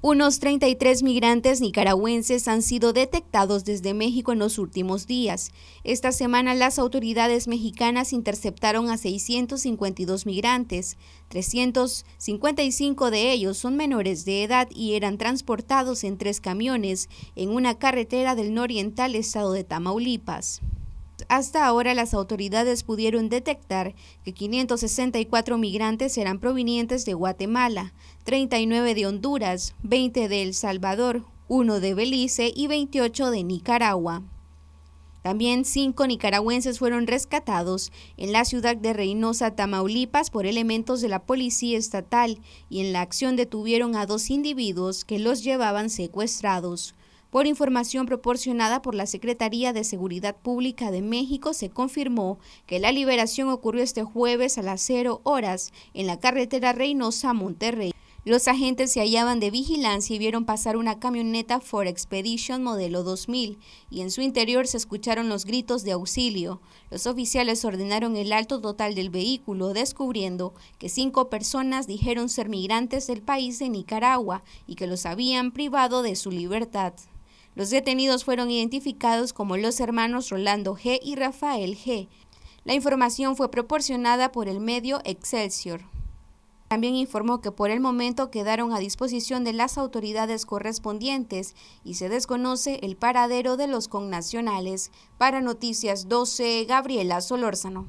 Unos 33 migrantes nicaragüenses han sido detectados desde México en los últimos días. Esta semana las autoridades mexicanas interceptaron a 652 migrantes. 355 de ellos son menores de edad y eran transportados en tres camiones en una carretera del nororiental estado de Tamaulipas. Hasta ahora las autoridades pudieron detectar que 564 migrantes eran provenientes de Guatemala, 39 de Honduras, 20 de El Salvador, 1 de Belice y 28 de Nicaragua. También cinco nicaragüenses fueron rescatados en la ciudad de Reynosa, Tamaulipas, por elementos de la policía estatal y en la acción detuvieron a dos individuos que los llevaban secuestrados. Por información proporcionada por la Secretaría de Seguridad Pública de México, se confirmó que la liberación ocurrió este jueves a las 0 horas en la carretera Reynosa-Monterrey. Los agentes se hallaban de vigilancia y vieron pasar una camioneta Ford Expedition modelo 2000 y en su interior se escucharon los gritos de auxilio. Los oficiales ordenaron el alto total del vehículo, descubriendo que cinco personas dijeron ser migrantes del país de Nicaragua y que los habían privado de su libertad. Los detenidos fueron identificados como los hermanos Rolando G. y Rafael G. La información fue proporcionada por el medio Excelsior. También informó que por el momento quedaron a disposición de las autoridades correspondientes y se desconoce el paradero de los connacionales. Para Noticias 12, Gabriela Solórzano.